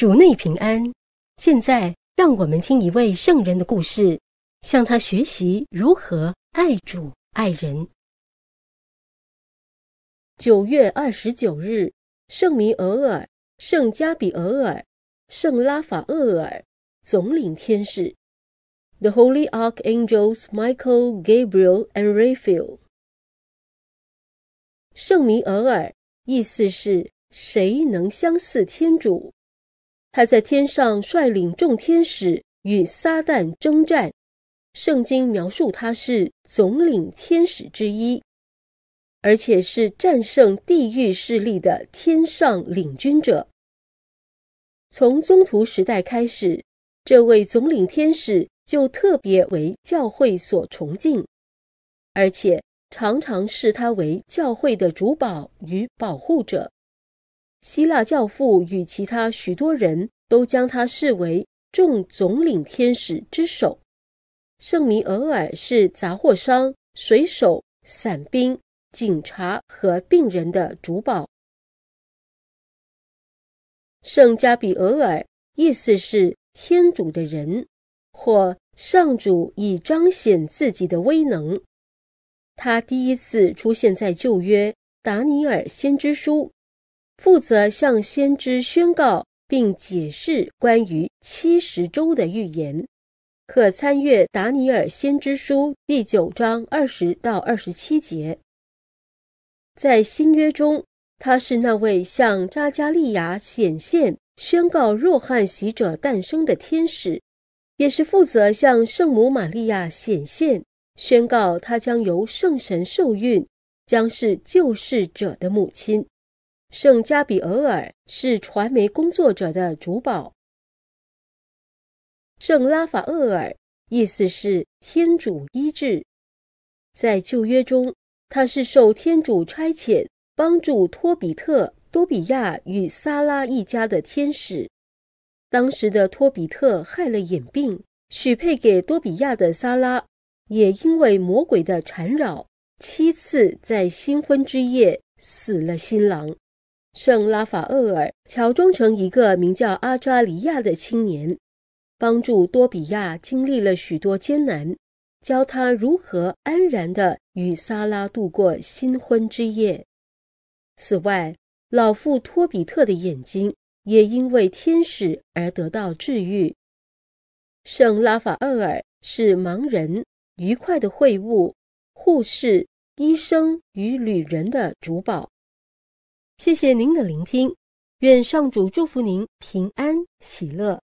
主内平安。现在，让我们听一位圣人的故事，向他学习如何爱主爱人。九月二十九日，圣弥额尔、圣加比额尔、圣拉法厄尔，总领天使。The Holy Archangels Michael, Gabriel, and Raphael。圣弥额尔，意思是谁能相似天主？他在天上率领众天使与撒旦征战。圣经描述他是总领天使之一，而且是战胜地狱势力的天上领军者。从中土时代开始，这位总领天使就特别为教会所崇敬，而且常常视他为教会的主保与保护者。希腊教父与其他许多人都将他视为众总领天使之首。圣弥额尔是杂货商、水手、伞兵、警察和病人的主保。圣加比俄尔意思是“天主的人”或“上主以彰显自己的威能”。他第一次出现在旧约《达尼尔先知书》。负责向先知宣告并解释关于七十周的预言，可参阅《达尼尔先知书》第九章二十到二十七节。在新约中，他是那位向扎加利亚显现宣告若翰喜者诞生的天使，也是负责向圣母玛利亚显现宣告他将由圣神受孕，将是救世者的母亲。圣加比厄尔是传媒工作者的主保。圣拉法厄尔意思是天主医治，在旧约中，他是受天主差遣帮助托比特多比亚与萨拉一家的天使。当时的托比特害了眼病，许配给多比亚的萨拉也因为魔鬼的缠绕，七次在新婚之夜死了新郎。圣拉法厄尔乔装成一个名叫阿扎里亚的青年，帮助多比亚经历了许多艰难，教他如何安然地与萨拉度过新婚之夜。此外，老妇托比特的眼睛也因为天使而得到治愈。圣拉法厄尔是盲人愉快的会晤、护士、医生与旅人的主保。谢谢您的聆听，愿上主祝福您平安喜乐。